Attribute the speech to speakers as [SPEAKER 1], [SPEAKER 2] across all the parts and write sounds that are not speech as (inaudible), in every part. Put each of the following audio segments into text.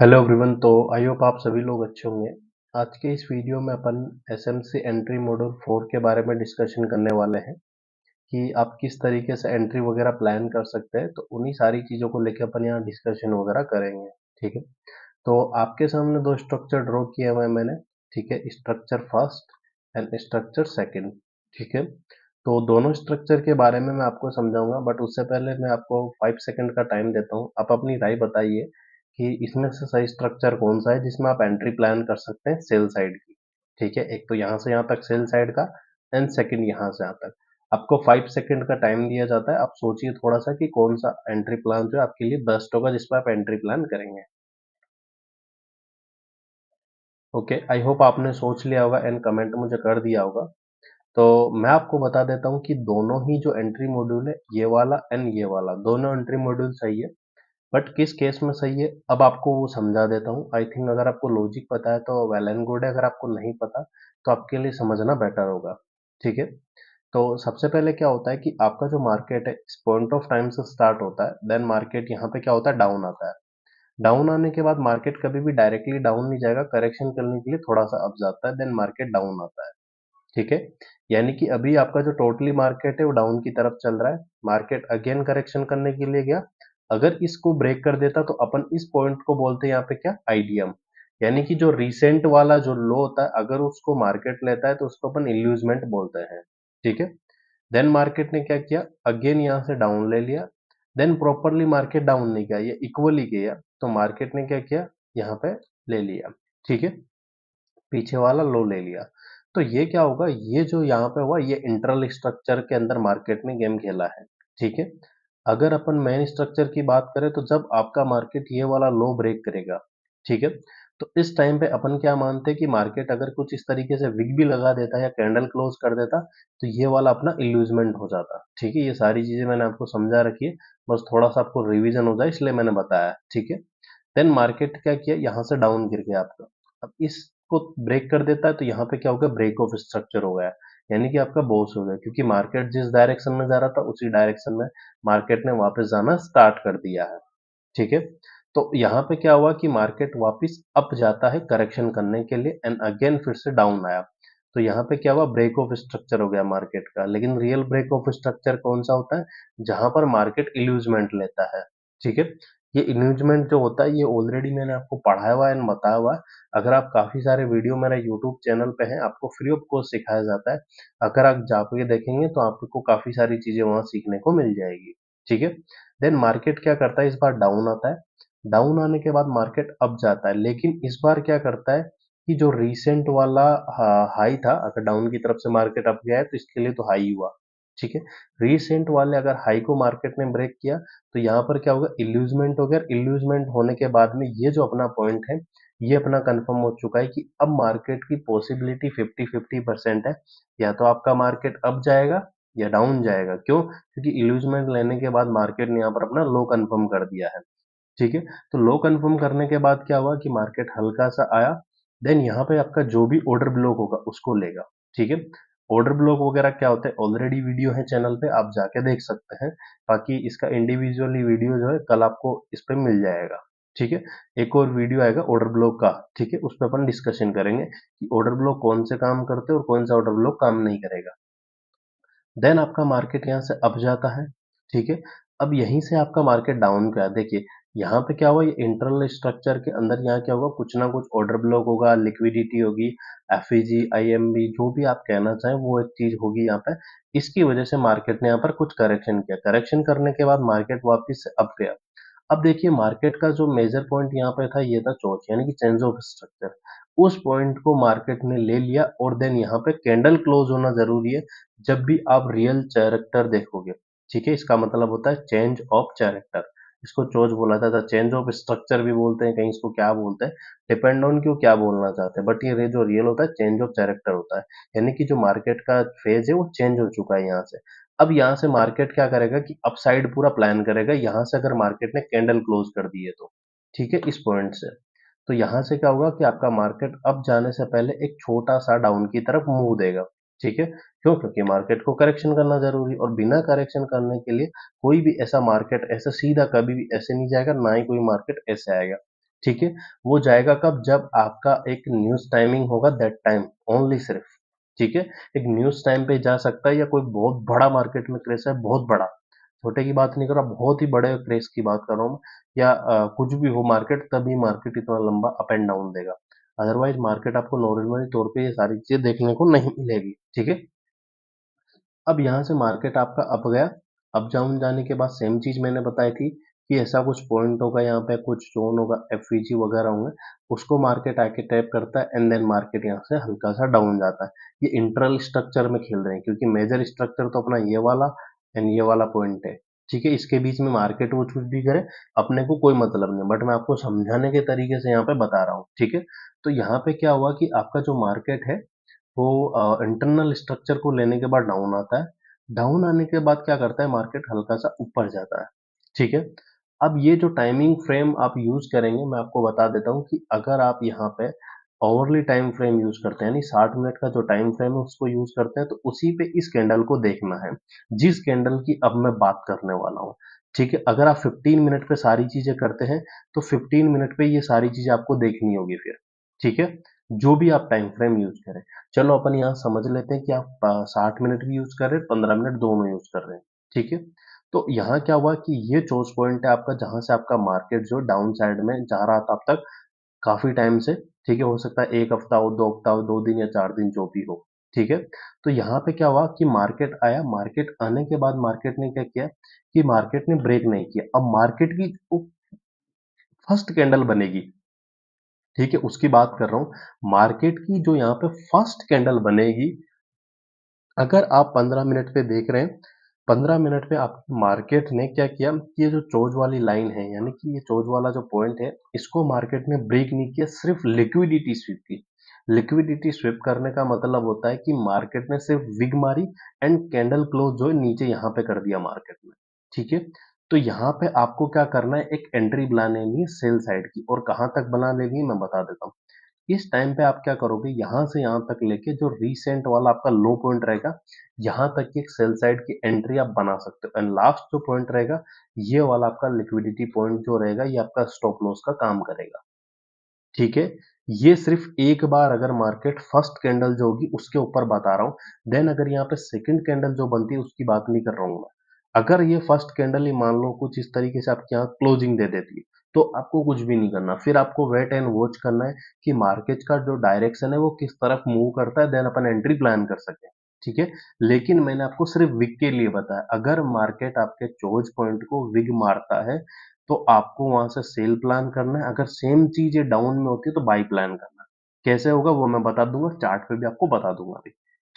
[SPEAKER 1] hello everyone तो I hope आप सभी लोग अच्छे होंगे आज के इस वीडियो में अपन S M C entry module four के बारे में डिस्कशन करने वाले हैं कि आप किस तरीके से एंट्री वगैरह प्लान कर सकते हैं तो उन्हीं सारी चीज़ों को लेकर अपन यहाँ डिस्कशन वगैरह करेंगे ठीक है तो आपके सामने दो स्ट्रक्चर ड्रॉ किए हुए हैं मैंने ठीक है structure first and structure second ठीक है तो दोनों स्ट्रक्चर के बारे में मैं आपको समझाऊंगा बट उससे पहले मैं आपको फाइव सेकेंड का टाइम देता हूँ आप अपनी राय बताइए कि इसमें से सही स्ट्रक्चर कौन सा है जिसमें आप एंट्री प्लान कर सकते हैं सेल साइड की ठीक है एक तो यहाँ से यहाँ तक सेल साइड का एंड सेकेंड यहाँ से यहाँ तक आपको फाइव सेकेंड का टाइम दिया जाता है आप सोचिए थोड़ा सा कि कौन सा एंट्री प्लान जो आपके लिए बेस्ट होगा जिसमें आप एंट्री प्लान करेंगे ओके आई होप आपने सोच लिया होगा एंड कमेंट मुझे कर दिया होगा तो मैं आपको बता देता हूं कि दोनों ही जो एंट्री मॉड्यूल है ये वाला एंड ये वाला दोनों एंट्री मॉड्यूल सही है बट किस केस में सही है अब आपको वो समझा देता हूँ आई थिंक अगर आपको लॉजिक पता है तो वेल एंड गुड है अगर आपको नहीं पता तो आपके लिए समझना बेटर होगा ठीक है तो सबसे पहले क्या होता है कि आपका जो मार्केट है इस पॉइंट ऑफ टाइम से स्टार्ट होता है देन मार्केट यहाँ पे क्या होता है डाउन आता है डाउन आने के बाद मार्केट कभी भी डायरेक्टली डाउन नहीं जाएगा करेक्शन करने के लिए थोड़ा सा अप जाता है देन मार्केट डाउन आता है ठीक है यानी कि अभी आपका जो टोटली मार्केट है वो डाउन की तरफ चल रहा है मार्केट अगेन करेक्शन करने के लिए गया अगर इसको ब्रेक कर देता तो अपन इस पॉइंट को बोलते हैं यहाँ पे क्या आईडीएम यानी कि जो रिसेंट वाला जो लो होता है अगर उसको मार्केट लेता है तो उसको अपन इल्यूजमेंट बोलते हैं ठीक है देन मार्केट ने क्या किया अगेन यहाँ से डाउन ले लिया देन प्रॉपरली मार्केट डाउन नहीं किया इक्वली किया तो मार्केट ने क्या किया यहाँ पे ले लिया ठीक है पीछे वाला लो ले लिया तो ये क्या होगा ये जो यहाँ पे हुआ ये इंटरल स्ट्रक्चर के अंदर मार्केट ने गेम खेला है ठीक है अगर अपन मेन स्ट्रक्चर की बात करें तो जब आपका मार्केट ये वाला लो ब्रेक करेगा ठीक है तो इस टाइम पे अपन क्या मानते हैं कि मार्केट अगर कुछ इस तरीके से विग भी लगा देता या कैंडल क्लोज कर देता तो ये वाला अपना इल्यूजमेंट हो जाता ठीक है ये सारी चीजें मैंने आपको समझा रखी है बस थोड़ा सा आपको रिविजन हो जाए इसलिए मैंने बताया ठीक है देन मार्केट क्या किया यहाँ से डाउन गिर गया आपका अब इसको ब्रेक कर देता है तो यहाँ पे क्या हो गया ब्रेक ऑफ स्ट्रक्चर हो गया यानी कि आपका बोस हो गया क्योंकि मार्केट जिस डायरेक्शन में जा रहा था उसी डायरेक्शन में मार्केट ने वापस जाना स्टार्ट कर दिया है ठीक है तो यहाँ पे क्या हुआ कि मार्केट वापस अप जाता है करेक्शन करने के लिए एंड अगेन फिर से डाउन आया तो यहाँ पे क्या हुआ ब्रेक ऑफ स्ट्रक्चर हो गया मार्केट का लेकिन रियल ब्रेक ऑफ स्ट्रक्चर कौन सा होता है जहां पर मार्केट इल्यूजमेंट लेता है ठीक है ये इन्वेस्टमेंट जो होता है ये ऑलरेडी मैंने आपको पढ़ाया हुआ है एंड बताया हुआ है अगर आप काफी सारे वीडियो मेरे यूट्यूब चैनल पे हैं आपको फ्री ऑफ कोर्स सिखाया जाता है अगर आप जाके देखेंगे तो आपको काफी सारी चीजें वहां सीखने को मिल जाएगी ठीक है देन मार्केट क्या करता है इस बार डाउन आता है डाउन आने के बाद मार्केट अप जाता है लेकिन इस बार क्या करता है कि जो रिसेंट वाला हाई था अगर डाउन की तरफ से मार्केट अप गया है तो इसके लिए तो हाई हुआ ठीक है रिसेंट वाले अगर हाई को मार्केट ने ब्रेक किया तो यहाँ पर क्या होगा इल्यूजमेंट हो गया इल्यूजमेंट होने के बाद में ये जो अपना पॉइंट है ये अपना कंफर्म हो चुका है कि अब मार्केट की पॉसिबिलिटी 50 50 परसेंट है या तो आपका मार्केट अप जाएगा या डाउन जाएगा क्यों क्योंकि इल्यूजमेंट लेने के बाद मार्केट ने यहाँ पर अपना लो कन्फर्म कर दिया है ठीक है तो लो कन्फर्म करने के बाद क्या हुआ कि मार्केट हल्का सा आया देन यहाँ पे आपका जो भी ऑर्डर ब्लॉक होगा उसको लेगा ठीक है ऑर्डर ब्लॉक वगैरह क्या होता है ऑलरेडी वीडियो है चैनल पे आप जाके देख सकते हैं बाकी इसका इंडिविजुअली वीडियो जो है कल आपको इस पर मिल जाएगा ठीक है एक और वीडियो आएगा ऑर्डर ब्लॉक का ठीक है उस पर अपन डिस्कशन करेंगे कि ऑर्डर ब्लॉक कौन से काम करते हैं और कौन सा ऑर्डर ब्लॉक काम नहीं करेगा देन आपका मार्केट यहाँ से अप जाता है ठीक है अब यहीं से आपका मार्केट डाउन का देखिए यहाँ पे क्या हुआ ये इंटरनल स्ट्रक्चर के अंदर यहाँ क्या होगा कुछ ना कुछ ऑर्डर ब्लॉक होगा लिक्विडिटी होगी एफ आईएमबी e जो भी आप कहना चाहें वो एक चीज होगी यहाँ पे इसकी वजह से मार्केट ने यहाँ पर कुछ करेक्शन किया करेक्शन करने के बाद मार्केट वापिस अप गया अब देखिए मार्केट का जो मेजर पॉइंट यहाँ पे था ये था चौथ यानी कि चेंज ऑफ स्ट्रक्चर उस पॉइंट को मार्केट ने ले लिया और देन यहाँ पे कैंडल क्लोज होना जरूरी है जब भी आप रियल चैरेक्टर देखोगे ठीक है इसका मतलब होता है चेंज ऑफ चैरेक्टर इसको चोज बोला जाता है चेंज ऑफ स्ट्रक्चर भी बोलते हैं कहीं इसको क्या बोलते हैं डिपेंड ऑन क्यों क्या बोलना चाहते हैं बट ये जो रियल होता है चेंज ऑफ कैरेक्टर होता है यानी कि जो मार्केट का फेज है वो चेंज हो चुका है यहाँ से अब यहाँ से मार्केट क्या करेगा कि अपसाइड पूरा प्लान करेगा यहाँ से अगर मार्केट ने कैंडल क्लोज कर दी है तो ठीक है इस पॉइंट से तो यहाँ से क्या होगा कि आपका मार्केट अब जाने से पहले एक छोटा सा डाउन की तरफ मूव देगा ठीक है क्यों क्योंकि मार्केट को करेक्शन करना जरूरी और बिना करेक्शन करने के लिए कोई भी ऐसा मार्केट ऐसा सीधा कभी भी ऐसे नहीं जाएगा ना ही कोई मार्केट ऐसे आएगा ठीक है वो जाएगा कब जब आपका एक न्यूज टाइमिंग होगा दैट टाइम ओनली सिर्फ ठीक है एक न्यूज टाइम पे जा सकता है या कोई बहुत बड़ा मार्केट में क्रेस है बहुत बड़ा छोटे की बात नहीं कर रहा बहुत ही बड़े क्रेस की बात कर रहा हूँ या आ, कुछ भी हो मार्केट तभी मार्केट इतना लंबा अप एंड डाउन देगा अदरवाइज मार्केट आपको नॉर्मल तौर पे ये सारी चीज़ें देखने को नहीं मिलेगी ठीक है अब यहाँ से मार्केट आपका अप गया अप डाउन जाने के बाद सेम चीज़ मैंने बताई थी कि ऐसा कुछ पॉइंट होगा यहाँ पे कुछ जोन होगा एफ e वगैरह होंगे उसको मार्केट आके टैप करता है एंड देन मार्केट यहाँ से हल्का सा डाउन जाता है ये इंटरल स्ट्रक्चर में खेल रहे हैं क्योंकि मेजर स्ट्रक्चर तो अपना ये वाला एंड ये वाला पॉइंट है ठीक है इसके बीच में मार्केट वो चूज भी करे अपने को कोई मतलब नहीं बट मैं आपको समझाने के तरीके से यहाँ पे बता रहा हूँ ठीक है तो यहाँ पे क्या हुआ कि आपका जो मार्केट है वो इंटरनल स्ट्रक्चर को लेने के बाद डाउन आता है डाउन आने के बाद क्या करता है मार्केट हल्का सा ऊपर जाता है ठीक है अब ये जो टाइमिंग फ्रेम आप यूज करेंगे मैं आपको बता देता हूँ कि अगर आप यहाँ पे ओवरली टाइम फ्रेम यूज करते हैं यानी साठ मिनट का जो टाइम फ्रेम है उसको यूज करते हैं तो उसी पे इस कैंडल को देखना है जिस कैंडल की अब मैं बात करने वाला हूँ ठीक है अगर आप 15 मिनट पे सारी चीजें करते हैं तो 15 मिनट पे ये सारी चीजें आपको देखनी होगी फिर ठीक है जो भी आप टाइम फ्रेम यूज करें चलो अपन यहाँ समझ लेते हैं कि आप साठ मिनट भी यूज कर रहे हैं पंद्रह मिनट दोनों यूज कर रहे हैं ठीक है तो यहाँ क्या हुआ कि ये चोज पॉइंट है आपका जहां से आपका मार्केट जो डाउन साइड में जा रहा था अब तक काफी टाइम से ठीक है हो सकता है एक हफ्ता हो दो हफ्ता हो दो दिन या चार दिन जो भी हो ठीक है तो यहाँ पे क्या हुआ कि मार्केट आया मार्केट आने के बाद मार्केट ने क्या किया कि मार्केट ने ब्रेक नहीं किया अब मार्केट की फर्स्ट कैंडल बनेगी ठीक है उसकी बात कर रहा हूं मार्केट की जो यहाँ पे फर्स्ट कैंडल बनेगी अगर आप 15 मिनट पे देख रहे हैं पंद्रह मिनट में आप मार्केट ने क्या किया कि ये जो चोज वाली लाइन है यानी कि ये चोज वाला जो पॉइंट है इसको मार्केट ने ब्रेक नहीं किया सिर्फ लिक्विडिटी स्वीप की लिक्विडिटी स्वीप करने का मतलब होता है कि मार्केट ने सिर्फ विग मारी एंड कैंडल क्लोज जो है नीचे यहाँ पे कर दिया मार्केट में ठीक है तो यहाँ पे आपको क्या करना है एक एंट्री बना लेनी है सेल साइड की और कहाँ तक बना लेनी है मैं बता देता हूँ इस टाइम पे आप क्या करोगे यहां से यहां तक लेके जो रिसेंट वाला आपका लो पॉइंट रहेगा यहां तक एक सेल साइड की एंट्री आप बना सकते हो एंड लास्ट जो पॉइंट रहेगा ये वाला आपका लिक्विडिटी पॉइंट जो रहेगा ये आपका स्टॉप लॉस का काम करेगा ठीक है ये सिर्फ एक बार अगर मार्केट फर्स्ट कैंडल जो होगी उसके ऊपर बता रहा हूं देन अगर यहाँ पे सेकंड कैंडल जो बनती है उसकी बात नहीं कर रहा हूं मैं अगर ये फर्स्ट कैंडल ही मान लो कुछ इस तरीके से आपके यहाँ क्लोजिंग दे देती है तो आपको कुछ भी नहीं करना फिर आपको वेट एंड वॉच करना है कि मार्केट का जो डायरेक्शन है वो किस तरफ मूव करता है देन अपन एंट्री प्लान कर सके ठीक है लेकिन मैंने आपको सिर्फ विग के लिए बताया अगर मार्केट आपके चोज पॉइंट को विग मारता है तो आपको वहां से सेल प्लान करना है अगर सेम चीज ये डाउन में होती है तो बाई प्लान करना कैसे होगा वो मैं बता दूंगा चार्ट पे भी आपको बता दूंगा अभी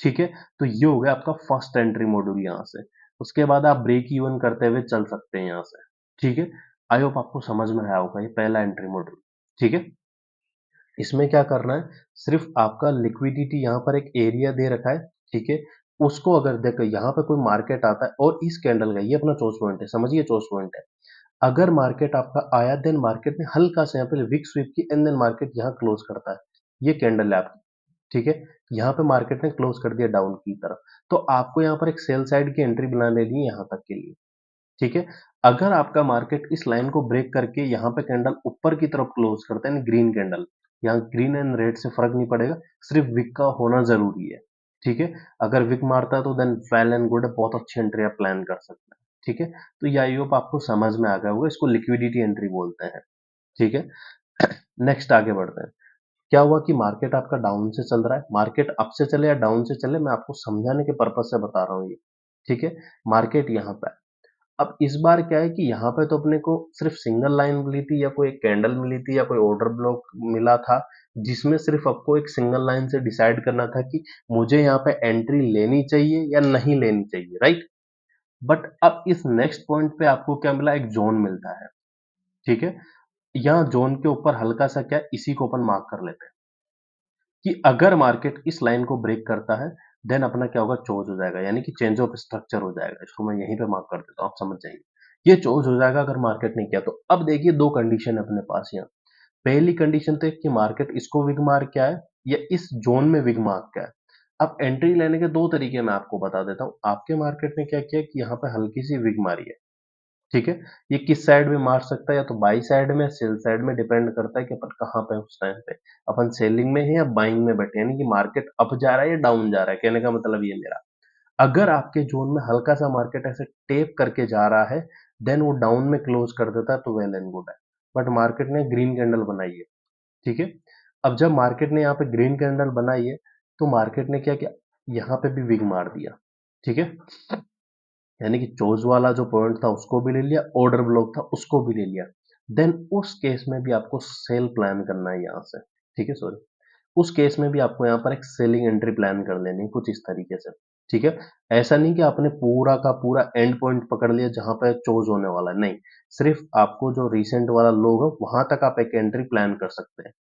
[SPEAKER 1] ठीक है तो ये हो गया आपका फर्स्ट एंट्री मॉड्यूल यहाँ से उसके बाद आप ब्रेक इवन करते हुए चल सकते हैं यहाँ से ठीक है आई होप आपको समझ में आया होगा ये पहला एंट्री मॉडल ठीक है इसमें क्या करना है सिर्फ आपका लिक्विडिटी यहाँ पर एक एरिया दे रखा है ठीक है उसको अगर देखो यहाँ पर कोई मार्केट आता है और इस कैंडल का ये अपना चोस पॉइंट है समझिए चोस पॉइंट है अगर मार्केट आपका आया देन मार्केट ने हल्का से यहाँ पे विक स्वीप की एंड देन मार्केट यहाँ क्लोज करता है ये कैंडल है आपकी ठीक है यहाँ पे मार्केट ने क्लोज कर दिया डाउन की तरफ तो आपको यहाँ पर एक सेल साइड की एंट्री बना लेनी है यहाँ तक के लिए ठीक है अगर आपका मार्केट इस लाइन को ब्रेक करके यहाँ पे कैंडल ऊपर की तरफ क्लोज करता है ग्रीन कैंडल यहाँ ग्रीन एंड रेड से फर्क नहीं पड़ेगा सिर्फ विक का होना जरूरी है ठीक है अगर विक मारता है तो देन वेल एंड गुड बहुत अच्छी एंट्री आप प्लान कर सकते हैं ठीक है तो ये आई होप आपको समझ में आ गया होगा इसको लिक्विडिटी एंट्री बोलते हैं ठीक है नेक्स्ट (coughs) आगे बढ़ते हैं क्या हुआ कि मार्केट आपका डाउन से चल रहा है मार्केट अप से चले या डाउन से चले मैं आपको समझाने के पर्पज से बता रहा हूँ ये ठीक है मार्केट यहाँ पे अब इस बार क्या है कि यहाँ पे तो अपने को सिर्फ सिंगल लाइन मिली थी या कोई एक कैंडल मिली थी या कोई ऑर्डर ब्लॉक मिला था जिसमें सिर्फ आपको एक सिंगल लाइन से डिसाइड करना था कि मुझे यहाँ पे एंट्री लेनी चाहिए या नहीं लेनी चाहिए राइट बट अब इस नेक्स्ट पॉइंट पे आपको क्या मिला एक जोन मिलता है ठीक है यहाँ जोन के ऊपर हल्का सा क्या इसी को अपन मार्क कर लेते हैं कि अगर मार्केट इस लाइन को ब्रेक करता है देन अपना क्या होगा चोज हो जाएगा यानी कि चेंज ऑफ स्ट्रक्चर हो जाएगा इसको मैं यहीं पे मार्क कर देता हूँ आप समझ जाएंगे ये चोज हो जाएगा अगर मार्केट ने किया तो अब देखिए दो कंडीशन है अपने पास यहाँ पहली कंडीशन तो कि मार्केट इसको विग मार्क क्या है या इस जोन में विग मार्क क्या है अब एंट्री लेने के दो तरीके मैं आपको बता देता हूँ आपके मार्केट ने क्या किया कि यहाँ पे हल्की सी विग मारी है ठीक है ये किस साइड में मार सकता है या तो बाई साइड में या सेल साइड में डिपेंड करता है कि अपन कहाँ पे उस टाइम पे अपन सेलिंग में है या बाइंग में बैठे यानी कि मार्केट अप जा रहा है या डाउन जा रहा है कहने का मतलब ये मेरा अगर आपके जोन में हल्का सा मार्केट ऐसे टेप करके जा रहा है देन वो डाउन में क्लोज कर देता है तो वेल एंड गुड है बट मार्केट ने ग्रीन कैंडल बनाई है ठीक है अब जब मार्केट ने यहाँ पे ग्रीन कैंडल बनाई है तो मार्केट ने क्या किया यहाँ पे भी विग मार दिया ठीक है यानी कि चोज वाला जो पॉइंट था उसको भी ले लिया ऑर्डर ब्लॉक था उसको भी ले लिया देन उस केस में भी आपको सेल प्लान करना है यहाँ से ठीक है सॉरी उस केस में भी आपको यहाँ पर एक सेलिंग एंट्री प्लान कर लेनी कुछ इस तरीके से ठीक है ऐसा नहीं कि आपने पूरा का पूरा एंड पॉइंट पकड़ लिया जहां पर चोज होने वाला है नहीं सिर्फ आपको जो रिसेंट वाला लोग है वहां तक आप एक एंट्री प्लान कर सकते हैं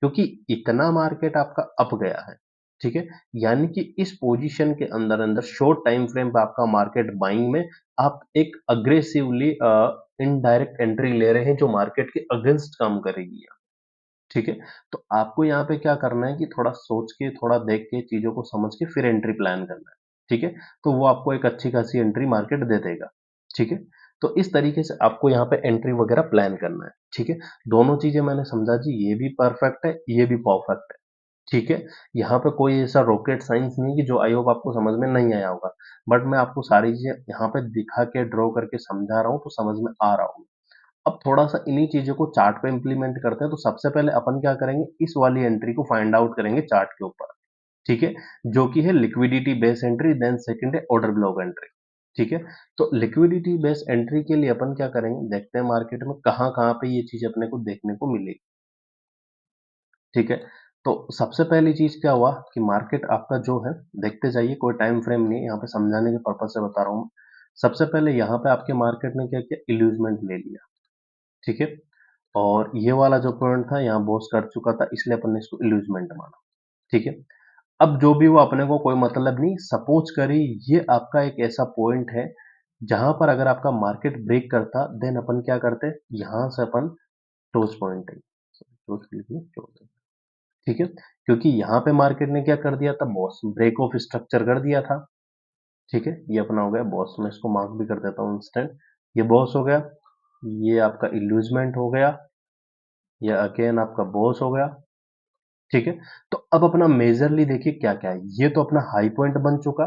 [SPEAKER 1] क्योंकि इतना मार्केट आपका अप गया है ठीक है यानी कि इस पोजीशन के अंदर अंदर शॉर्ट टाइम फ्रेम पे आपका मार्केट बाइंग में आप एक अग्रेसिवली इनडायरेक्ट एंट्री ले रहे हैं जो मार्केट के अगेंस्ट काम करेगी ठीक है तो आपको यहाँ पे क्या करना है कि थोड़ा सोच के थोड़ा देख के चीजों को समझ के फिर एंट्री प्लान करना है ठीक है तो वो आपको एक अच्छी खासी एंट्री मार्केट दे देगा ठीक है तो इस तरीके से आपको यहाँ पे एंट्री वगैरह प्लान करना है ठीक है दोनों चीजें मैंने समझा जी ये भी परफेक्ट है ये भी परफेक्ट है ठीक है यहाँ पे कोई ऐसा रॉकेट साइंस नहीं कि जो आई होप आपको समझ में नहीं आया होगा बट मैं आपको सारी चीजें यहाँ पे दिखा के ड्रॉ करके समझा रहा हूँ तो समझ में आ रहा हूँ अब थोड़ा सा इन्हीं चीजों को चार्ट पे इंप्लीमेंट करते हैं तो सबसे पहले अपन क्या करेंगे इस वाली एंट्री को फाइंड आउट करेंगे चार्ट के ऊपर ठीक है जो कि है liquidity base entry then second है ऑर्डर ब्लॉक एंट्री ठीक है तो लिक्विडिटी बेस एंट्री के लिए अपन क्या करेंगे देखते हैं मार्केट में कहाँ कहाँ पे ये चीज अपने को देखने को मिलेगी ठीक है तो सबसे पहली चीज़ क्या हुआ कि मार्केट आपका जो है देखते जाइए कोई टाइम फ्रेम नहीं यहाँ पे समझाने के पर्पज से बता रहा हूँ सबसे पहले यहाँ पे आपके मार्केट ने क्या किया इल्यूजमेंट ले लिया ठीक है और ये वाला जो पॉइंट था यहाँ बोस कर चुका था इसलिए अपन ने इसको इल्यूजमेंट माना ठीक है अब जो भी वो अपने को कोई मतलब नहीं सपोज करी ये आपका एक ऐसा पॉइंट है जहां पर अगर आपका मार्केट ब्रेक करता देन अपन क्या करते यहां से अपन टोच पॉइंट टोच ठीक है क्योंकि यहां पे मार्केट ने क्या कर दिया था बॉस ब्रेक ऑफ स्ट्रक्चर कर दिया था ठीक है ये अपना हो गया बॉस में इसको मार्क भी कर देता हूं इंस्टेंट ये बॉस हो गया ये आपका इल्यूजमेंट हो गया ये अगेन आपका बॉस हो गया ठीक है तो अब अपना मेजरली देखिए क्या क्या है ये तो अपना हाई पॉइंट बन चुका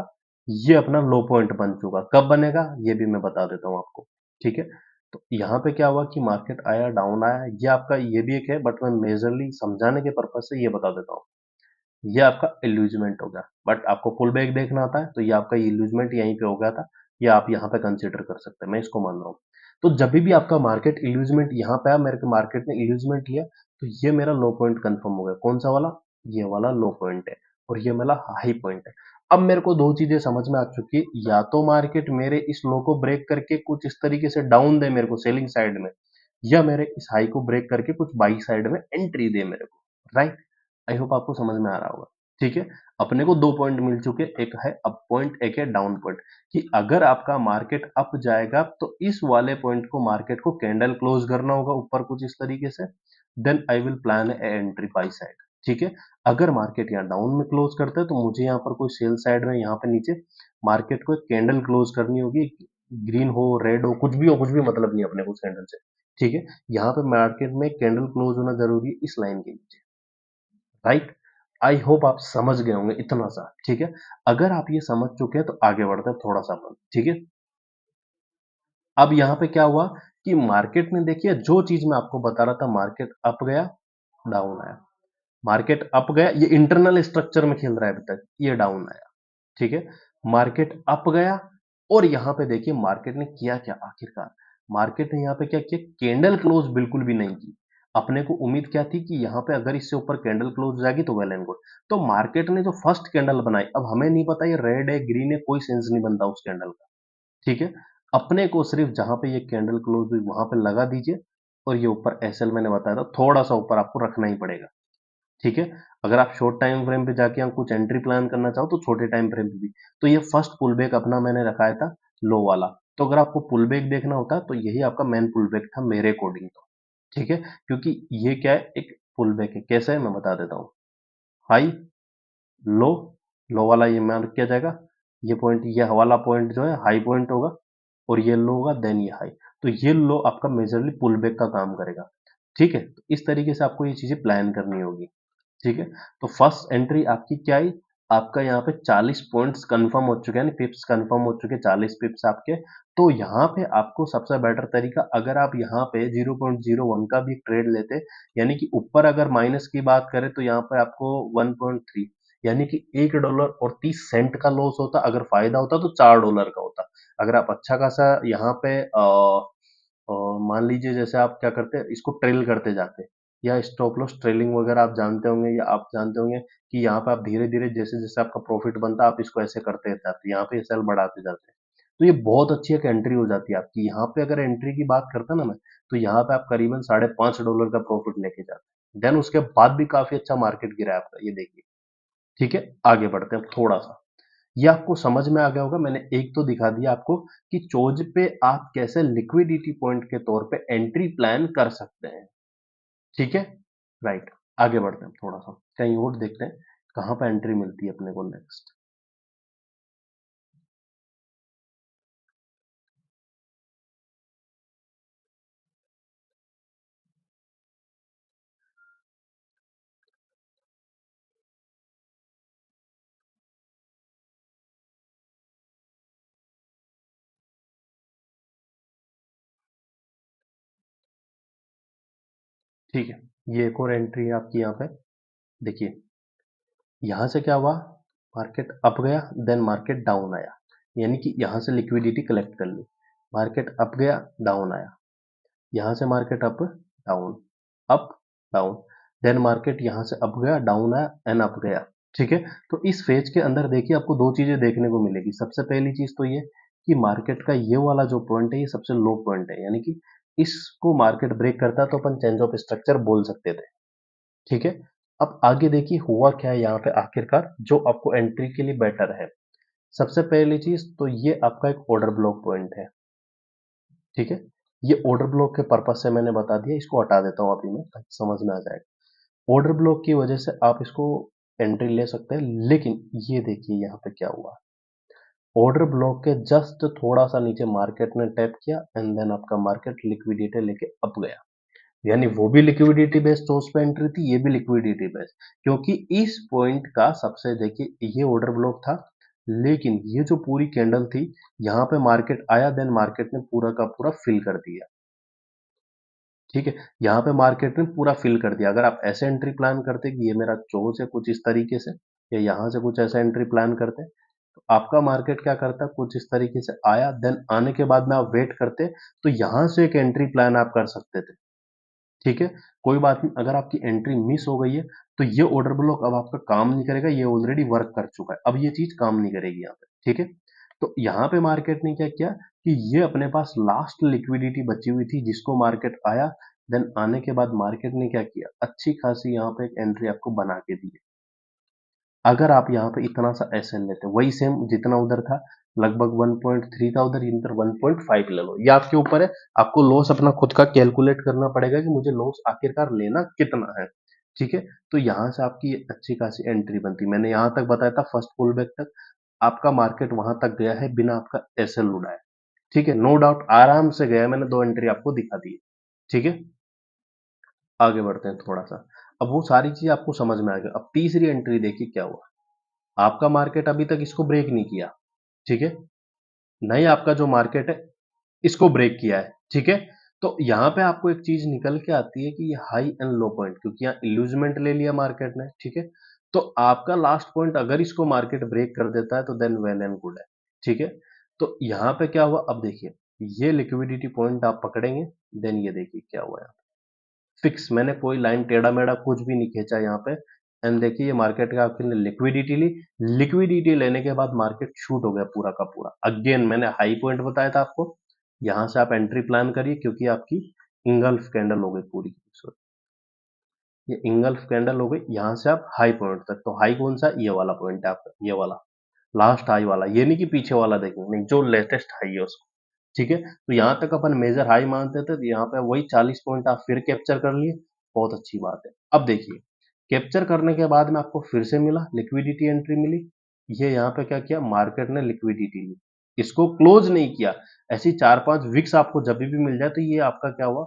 [SPEAKER 1] ये अपना लो पॉइंट बन चुका कब बनेगा ये भी मैं बता देता हूं आपको ठीक है तो यहाँ पे क्या हुआ कि मार्केट आया डाउन आया ये आपका ये भी एक है बट मैं मेजरली समझाने के पर्पज से ये बता देता हूँ ये आपका एल्यूजमेंट हो गया बट आपको पुल बैक देखना आता है तो ये आपका एल्यूजमेंट यहीं पे हो गया था ये आप यहाँ पे कंसिडर कर सकते हैं मैं इसको मान रहा हूँ तो जब भी आपका मार्केट एल्यूजमेंट यहाँ पे आया मेरे के मार्केट ने एल्यूजमेंट लिया तो ये मेरा लो पॉइंट कन्फर्म हो गया कौन सा वाला ये वाला लो पॉइंट है और ये मेरा हाई पॉइंट है अब मेरे को दो चीजें समझ में आ चुकी है या तो मार्केट मेरे इस लो को ब्रेक करके कुछ इस तरीके से डाउन दे मेरे को सेलिंग साइड में या मेरे इस हाई को ब्रेक करके कुछ बाई साइड में एंट्री दे मेरे को राइट आई होप आपको समझ में आ रहा होगा ठीक है अपने को दो पॉइंट मिल चुके एक है अप पॉइंट एक है डाउन पॉइंट कि अगर आपका मार्केट अप जाएगा तो इस वाले पॉइंट को मार्केट को कैंडल क्लोज करना होगा ऊपर कुछ इस तरीके से then I will plan a entry buy side ठीक है अगर मार्केट यहाँ डाउन में क्लोज करता है तो मुझे यहाँ पर कोई सेल साइड में यहाँ पर नीचे मार्केट को एक कैंडल क्लोज करनी होगी ग्रीन हो रेड हो कुछ भी हो कुछ भी मतलब नहीं अपने को उस कैंडल से ठीक है यहाँ पे मार्केट में कैंडल क्लोज होना जरूरी है इस लाइन के नीचे राइट आई होप आप समझ गए होंगे इतना सा ठीक है अगर आप ये समझ चुके हैं तो आगे बढ़ते हैं थोड़ा सा ठीक है अब यहाँ पे क्या हुआ कि मार्केट ने देखिए जो चीज मैं आपको बता रहा था मार्केट अप गया डाउन आया मार्केट अप गया ये इंटरनल स्ट्रक्चर में खेल रहा है अभी तक ये डाउन आया ठीक है मार्केट अप गया और यहां पे देखिए मार्केट ने किया क्या आखिरकार मार्केट ने यहाँ पे क्या किया कैंडल क्लोज बिल्कुल भी नहीं की अपने को उम्मीद क्या थी कि यहां पे अगर इससे ऊपर कैंडल क्लोज जाएगी तो वेल एंड गुड तो मार्केट ने जो फर्स्ट कैंडल बनाई अब हमें नहीं पता ये रेड है ग्रीन है कोई सेंस नहीं बनता उस कैंडल का ठीक है अपने को सिर्फ जहां पे ये कैंडल क्लोज हुई वहां पे लगा दीजिए और ये ऊपर एस मैंने बताया था थोड़ा सा ऊपर आपको रखना ही पड़ेगा ठीक है अगर आप शॉर्ट टाइम फ्रेम पे जाके आप कुछ एंट्री प्लान करना चाहो तो छोटे टाइम फ्रेम पे भी तो ये फर्स्ट पुल बैक अपना मैंने रखाया था लो वाला तो अगर आपको पुल बैक देखना होता तो यही आपका मेन पुल बैक था मेरे अकॉर्डिंग तो ठीक है क्योंकि ये क्या है एक पुल बैक है कैसा है मैं बता देता हूं हाई लो लो वाला ये मैं किया जाएगा ये पॉइंट ये वाला पॉइंट जो है हाई पॉइंट होगा और ये लो होगा देन ये हाई तो ये लो आपका मेजरली पुल बैक का काम करेगा ठीक है तो इस तरीके से आपको ये चीज़ें प्लान करनी होगी ठीक है तो फर्स्ट एंट्री आपकी क्या आई आपका यहाँ पे 40 पॉइंट्स कंफर्म हो चुके हैं पिप्स कंफर्म हो चुके हैं 40 पिप्स आपके तो यहाँ पे आपको सबसे बेटर तरीका अगर आप यहाँ पे 0.01 का भी ट्रेड लेते यानी कि ऊपर अगर माइनस की बात करें तो यहाँ पे आपको 1.3 यानी कि एक डॉलर और तीस सेंट का लॉस होता अगर फायदा होता तो चार डॉलर का होता अगर आप अच्छा खासा यहाँ पे मान लीजिए जैसे आप क्या करते इसको ट्रेल करते जाते या स्टॉप लॉस ट्रेलिंग वगैरह आप जानते होंगे या आप जानते होंगे कि यहाँ पे आप धीरे धीरे जैसे जैसे आपका प्रॉफिट बनता है आप इसको ऐसे करते जाते यहाँ पे सेल बढ़ाते जाते हैं तो ये बहुत अच्छी एक एंट्री हो जाती है आपकी यहाँ पे अगर एंट्री की बात करता ना मैं तो यहाँ पे आप करीबन साढ़े पांच डॉलर का प्रॉफिट लेके जाते हैं देन उसके बाद भी काफी अच्छा मार्केट गिरा है आपका ये देखिए ठीक है आगे बढ़ते हैं थोड़ा सा ये आपको समझ में आ गया होगा मैंने एक तो दिखा दिया आपको कि चोज पे आप कैसे लिक्विडिटी पॉइंट के तौर पे एंट्री प्लान कर सकते हैं ठीक है राइट आगे बढ़ते हैं थोड़ा सा कहीं और देखते हैं कहां पर एंट्री मिलती है अपने को नेक्स्ट ठीक है ये एक और एंट्री है आपकी यहाँ पे देखिए यहां से क्या हुआ मार्केट अप गया देन मार्केट डाउन आया यानी कि यहां से लिक्विडिटी कलेक्ट कर ली मार्केट अप गया डाउन आया यहां से market up down up down then market यहां से अप गया डाउन आया एंड अप गया ठीक है तो इस फेज के अंदर देखिए आपको दो चीज़ें देखने को मिलेगी सबसे पहली चीज़ तो ये कि मार्केट का ये वाला जो पॉइंट है ये सबसे लो पॉइंट है यानी कि इसको मार्केट ब्रेक करता तो अपन चेंज ऑफ स्ट्रक्चर बोल सकते थे ठीक है अब आगे देखिए हुआ क्या है यहाँ पे आखिरकार जो आपको एंट्री के लिए बेटर है सबसे पहली चीज तो ये आपका एक ऑर्डर ब्लॉक पॉइंट है ठीक है ये ऑर्डर ब्लॉक के पर्पज से मैंने बता दिया इसको हटा देता हूँ अभी मैं ताकि समझ में आ जाएगा ऑर्डर ब्लॉक की वजह से आप इसको एंट्री ले सकते हैं लेकिन ये देखिए यहाँ पे क्या हुआ ऑर्डर ब्लॉक के जस्ट थोड़ा सा नीचे मार्केट ने टैप किया एंड देन आपका मार्केट लिक्विडिटी लेके अप गया यानी वो भी लिक्विडिटी बेस्ड सोर्स पे एंट्री थी ये भी लिक्विडिटी बेस्ड क्योंकि इस पॉइंट का सबसे देखिए ये ऑर्डर ब्लॉक था लेकिन ये जो पूरी कैंडल थी यहाँ पे मार्केट आया देन मार्केट ने पूरा का पूरा फिल कर दिया ठीक है यहाँ पे मार्केट ने पूरा फिल कर दिया अगर आप ऐसे एंट्री प्लान करते कि ये मेरा चोर से कुछ इस तरीके से या यहाँ से कुछ ऐसा एंट्री प्लान करते तो आपका मार्केट क्या करता कुछ इस तरीके से आया देन आने के बाद में आप वेट करते तो यहां से एक एंट्री प्लान आप कर सकते थे ठीक है कोई बात नहीं अगर आपकी एंट्री मिस हो गई है तो ये ऑर्डर ब्लॉक अब आपका काम नहीं करेगा ये ऑलरेडी वर्क कर चुका है अब ये चीज काम नहीं करेगी यहाँ पे ठीक है तो यहाँ पे मार्केट ने क्या किया कि ये अपने पास लास्ट लिक्विडिटी बची हुई थी जिसको मार्केट आया देन आने के बाद मार्केट ने क्या किया अच्छी खासी यहाँ पे एक एंट्री आपको बना के दी है अगर आप यहाँ पे इतना सा एस लेते वही सेम जितना उधर था लगभग 1.3 था उधर इधर 1.5 ले लो ये आपके ऊपर है आपको लॉस अपना खुद का कैलकुलेट करना पड़ेगा कि मुझे लॉस आखिरकार लेना कितना है ठीक है तो यहाँ से आपकी अच्छी खासी एंट्री बनती मैंने यहाँ तक बताया था फर्स्ट पुल बैक तक आपका मार्केट वहां तक गया है बिना आपका एस एल उड़ाए ठीक है नो डाउट आराम से गया मैंने दो एंट्री आपको दिखा दी ठीक है आगे बढ़ते हैं थोड़ा सा अब वो सारी चीज आपको समझ में आ गई अब तीसरी एंट्री देखिए क्या हुआ आपका मार्केट अभी तक इसको ब्रेक नहीं किया ठीक है नहीं आपका जो मार्केट है इसको ब्रेक किया है ठीक है तो यहां पे आपको एक चीज निकल के आती है कि ये हाई एंड लो पॉइंट क्योंकि यहां इल्यूजमेंट ले लिया मार्केट ने ठीक है तो आपका लास्ट पॉइंट अगर इसको मार्केट ब्रेक कर देता है तो देन वेल एंड गुड है ठीक है तो यहां पे क्या हुआ अब देखिए ये लिक्विडिटी पॉइंट आप पकड़ेंगे देन ये देखिए क्या हुआ फिक्स मैंने कोई लाइन टेढ़ा मेढ़ा कुछ भी नहीं खींचा यहाँ पे एंड देखिए ये मार्केट का आपके लिक्विडिटी ली लिक्विडिटी लेने के बाद मार्केट शूट हो गया पूरा का पूरा अगेन मैंने हाई पॉइंट बताया था आपको यहाँ से आप एंट्री प्लान करिए क्योंकि आपकी इंगल्फ कैंडल हो गई पूरी सॉरी ये इंगल्फ कैंडल हो गई यहाँ से आप हाई पॉइंट तक तो हाई कौन सा ये वाला पॉइंट है आपका ये वाला लास्ट हाई वाला ये नहीं कि पीछे वाला देखेंगे नहीं जो लेटेस्ट हाई है उसको ठीक है तो यहाँ तक अपन मेजर हाई मानते थे तो यहाँ पे वही चालीस पॉइंट आप फिर कैप्चर कर लिए बहुत अच्छी बात है अब देखिए कैप्चर करने के बाद में आपको फिर से मिला लिक्विडिटी एंट्री मिली ये यहाँ पे क्या किया मार्केट ने लिक्विडिटी ली इसको क्लोज नहीं किया ऐसी चार पांच विक्स आपको जब भी मिल जाए तो ये आपका क्या हुआ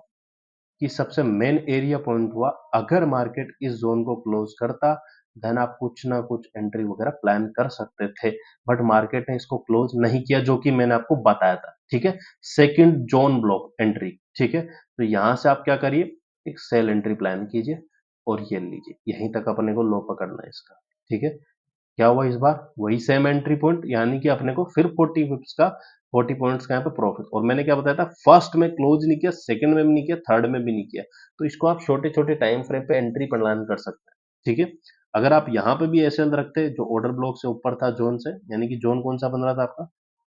[SPEAKER 1] कि सबसे मेन एरिया पॉइंट हुआ अगर मार्केट इस जोन को क्लोज करता देन आप कुछ ना कुछ एंट्री वगैरह प्लान कर सकते थे बट मार्केट ने इसको क्लोज नहीं किया जो कि मैंने आपको बताया था ठीक है सेकेंड जोन ब्लॉक एंट्री ठीक है तो यहां से आप क्या करिए एक सेल एंट्री प्लान कीजिए और ये लीजिए यहीं तक अपने को लो पकड़ना है इसका ठीक है क्या हुआ इस बार वही सेम एंट्री पॉइंट यानी कि अपने को फिर फोर्टी पिप्स का फोर्टी पॉइंट्स का यहाँ पे प्रॉफिट और मैंने क्या बताया था फर्स्ट में क्लोज नहीं किया सेकंड में भी नहीं किया थर्ड में भी नहीं किया तो इसको आप छोटे छोटे टाइम फ्रेम पे एंट्री प्लान कर सकते हैं ठीक है अगर आप यहाँ पे भी एस रखते जो ऑर्डर ब्लॉक से ऊपर था जोन से यानी कि जोन कौन सा बन रहा था आपका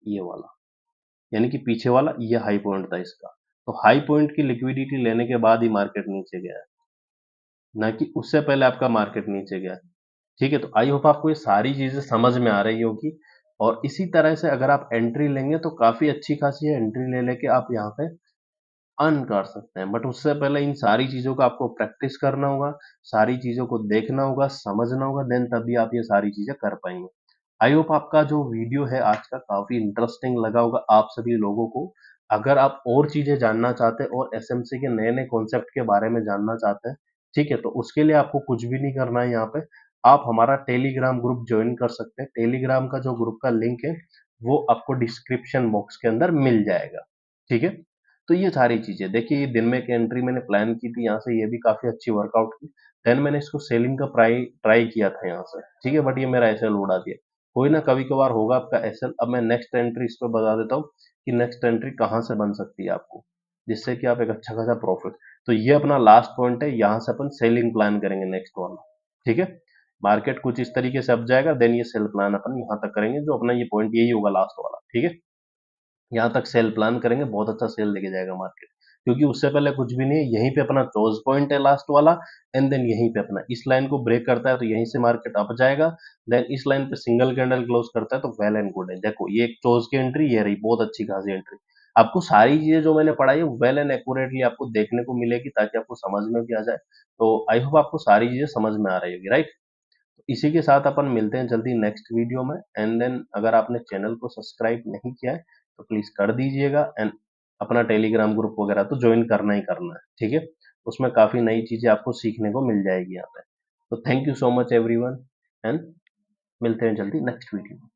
[SPEAKER 1] ये वाला यानी कि पीछे वाला ये हाई पॉइंट था इसका तो हाई पॉइंट की लिक्विडिटी लेने के बाद ही मार्केट नीचे गया ना कि उससे पहले आपका मार्केट नीचे गया ठीक है तो आई होप आपको ये सारी चीजें समझ में आ रही होगी और इसी तरह से अगर आप एंट्री लेंगे तो काफी अच्छी खासी एंट्री ले लेके आप यहाँ पे अर्न कर सकते हैं बट उससे पहले इन सारी चीज़ों का आपको प्रैक्टिस करना होगा सारी चीज़ों को देखना होगा समझना होगा देन तभी आप ये सारी चीज़ें कर पाएंगे आई होप आपका जो वीडियो है आज का काफ़ी इंटरेस्टिंग लगा होगा आप सभी लोगों को अगर आप और चीज़ें जानना चाहते हैं और एस के नए नए कॉन्सेप्ट के बारे में जानना चाहते हैं ठीक है तो उसके लिए आपको कुछ भी नहीं करना है यहाँ पे आप हमारा टेलीग्राम ग्रुप ज्वाइन कर सकते हैं टेलीग्राम का जो ग्रुप का लिंक है वो आपको डिस्क्रिप्शन बॉक्स के अंदर मिल जाएगा ठीक है तो ये सारी चीजें देखिए ये दिन में की एंट्री मैंने प्लान की थी यहाँ से ये भी काफी अच्छी वर्कआउट की देन मैंने इसको सेलिंग का ट्राई ट्राई किया था यहाँ से ठीक है बट ये मेरा एस उड़ा दिया कोई ना कभी कभार होगा आपका एस अब मैं नेक्स्ट एंट्री इस पर बता देता हूँ कि नेक्स्ट एंट्री कहाँ से बन सकती है आपको जिससे कि आप एक अच्छा खासा प्रॉफिट तो ये अपना लास्ट पॉइंट है यहाँ से अपन सेलिंग प्लान करेंगे नेक्स्ट वाला ठीक है मार्केट कुछ इस तरीके से अब जाएगा देन ये सेल प्लान अपन यहाँ तक करेंगे जो अपना ये पॉइंट यही होगा लास्ट वाला ठीक है यहाँ तक सेल प्लान करेंगे बहुत अच्छा सेल लेके जाएगा मार्केट क्योंकि उससे पहले कुछ भी नहीं है यहीं पे अपना क्लोज पॉइंट है लास्ट वाला एंड देन यहीं पे अपना इस लाइन को ब्रेक करता है तो यहीं से मार्केट अप जाएगा देन इस लाइन पे सिंगल कैंडल क्लोज करता है तो वेल एंड गुड है देखो ये क्लोज की एंट्री ये रही बहुत अच्छी खासी एंट्री आपको सारी चीजें जो मैंने पढ़ाई है वेल एंड एक्यूरेटली आपको देखने को मिलेगी ताकि आपको समझ में भी आ जाए तो आई होप आपको सारी चीजें समझ में आ रही होगी राइट तो इसी के साथ अपन मिलते हैं जल्दी नेक्स्ट वीडियो में एंड देन अगर आपने चैनल को सब्सक्राइब नहीं किया है तो प्लीज कर दीजिएगा एंड अपना टेलीग्राम ग्रुप वगैरह तो ज्वाइन करना ही करना है ठीक है उसमें काफी नई चीजें आपको सीखने को मिल जाएगी यहाँ पे तो thank you so much everyone and मिलते हैं जल्दी नेक्स्ट वीडियो